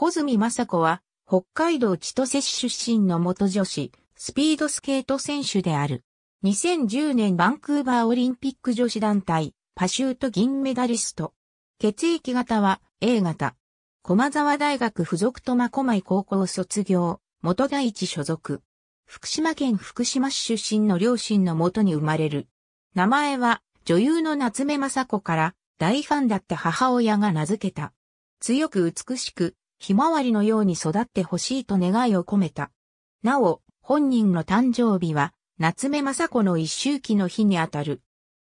穂積雅子は、北海道千歳市出身の元女子、スピードスケート選手である。2010年バンクーバーオリンピック女子団体、パシュート銀メダリスト。血液型は A 型。駒沢大学附属苫小牧高校卒業、元第一所属。福島県福島市出身の両親のもとに生まれる。名前は女優の夏目雅子から大ファンだった母親が名付けた。強く美しく、ひまわりのように育ってほしいと願いを込めた。なお、本人の誕生日は、夏目雅子の一周期の日にあたる。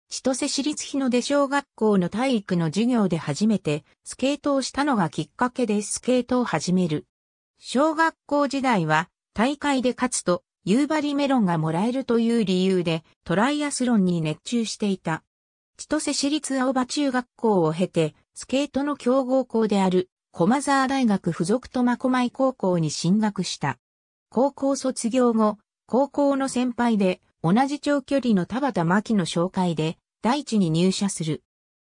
千歳市立日の出小学校の体育の授業で初めてスケートをしたのがきっかけでスケートを始める。小学校時代は大会で勝つと夕張メロンがもらえるという理由でトライアスロンに熱中していた。千歳市立青葉中学校を経てスケートの強豪校である駒沢大学附属苫小牧高校に進学した。高校卒業後、高校の先輩で同じ長距離の田畑希の紹介で大地に入社する。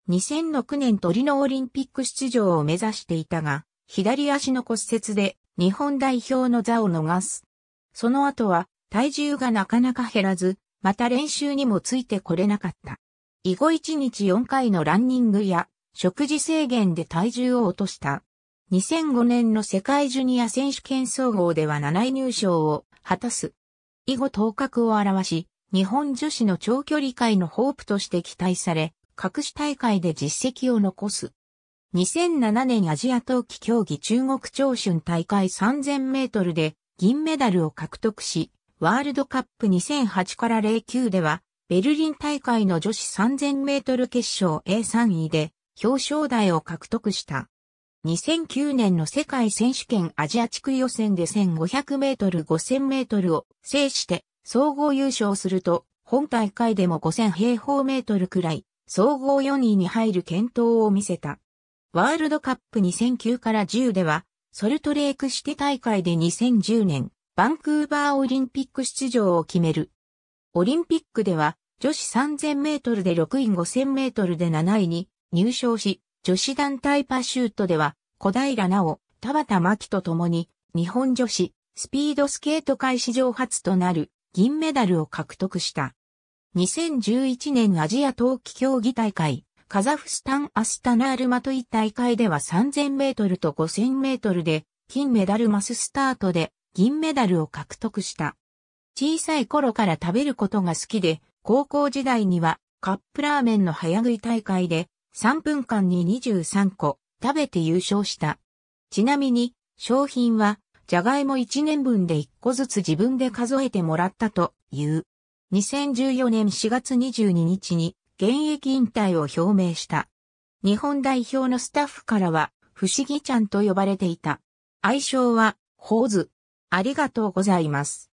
2006年鳥のオリンピック出場を目指していたが、左足の骨折で日本代表の座を逃す。その後は体重がなかなか減らず、また練習にもついてこれなかった。以後1日4回のランニングや食事制限で体重を落とした。2005年の世界ジュニア選手権総合では7位入賞を果たす。以後頭角を表し、日本女子の長距離界のホープとして期待され、各種大会で実績を残す。2007年アジア冬季競技中国長春大会3000メートルで銀メダルを獲得し、ワールドカップ2008から09では、ベルリン大会の女子3000メートル決勝 A3 位で表彰台を獲得した。2009年の世界選手権アジア地区予選で1500メートル5000メートルを制して総合優勝すると、本大会でも5000平方メートルくらい、総合4位に入る検討を見せた。ワールドカップ2009から10では、ソルトレークシティ大会で2010年、バンクーバーオリンピック出場を決める。オリンピックでは、女子3000メートルで6位5000メートルで7位に入賞し、女子団体パシュートでは、小平奈緒、田畑真希と共に、日本女子、スピードスケート界史上初となる、銀メダルを獲得した。2011年アジア冬季競技大会、カザフスタンアスタナールマトイ大会では3000メートルと5000メートルで、金メダルマススタートで、銀メダルを獲得した。小さい頃から食べることが好きで、高校時代にはカップラーメンの早食い大会で3分間に23個食べて優勝した。ちなみに、商品は、じゃがいも1年分で1個ずつ自分で数えてもらったという。2014年4月22日に現役引退を表明した。日本代表のスタッフからは、不思議ちゃんと呼ばれていた。愛称は、ホーズ。ありがとうございます。